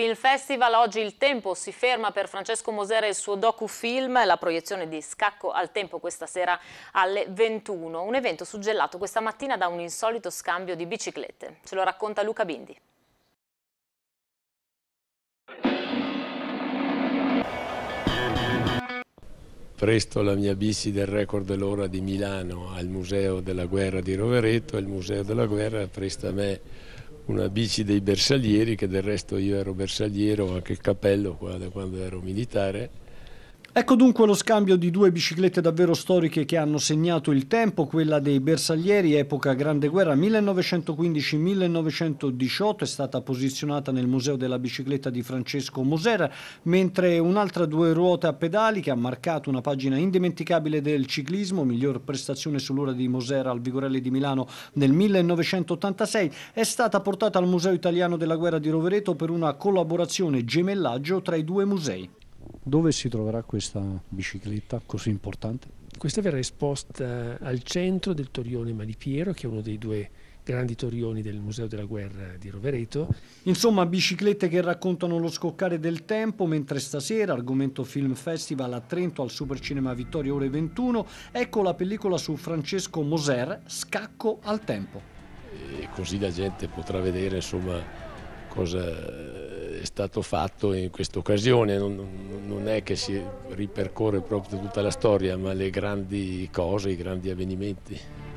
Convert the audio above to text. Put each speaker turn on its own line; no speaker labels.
Film Festival, oggi il tempo si ferma per Francesco Mosera e il suo docufilm, la proiezione di Scacco al tempo questa sera alle 21, un evento suggellato questa mattina da un insolito scambio di biciclette. Ce lo racconta Luca Bindi.
Presto la mia bici del record dell'ora di Milano al Museo della Guerra di Rovereto e il Museo della Guerra presta a me una bici dei bersaglieri, che del resto io ero bersagliero, anche il cappello qua da quando ero militare, Ecco dunque lo scambio
di due biciclette davvero storiche che hanno segnato il tempo, quella dei bersaglieri epoca Grande Guerra 1915-1918 è stata posizionata nel Museo della Bicicletta di Francesco Moser, mentre un'altra due ruote a pedali che ha marcato una pagina indimenticabile del ciclismo, miglior prestazione sull'ora di Moser al Vigorelli di Milano nel 1986, è stata portata al Museo Italiano della Guerra di Rovereto per una collaborazione gemellaggio tra i due musei. Dove si troverà questa bicicletta così importante? Questa verrà esposta al centro del torrione Malipiero, che è uno dei due grandi torrioni del Museo della Guerra di Rovereto. Insomma, biciclette che raccontano lo scoccare del tempo, mentre stasera, argomento Film Festival a Trento al Supercinema Vittorio ore 21, ecco la pellicola su Francesco Moser, Scacco al tempo.
E così la gente potrà vedere insomma cosa è stato fatto in questa occasione, non, non, è che si ripercorre proprio tutta la storia, ma le grandi cose, i grandi avvenimenti.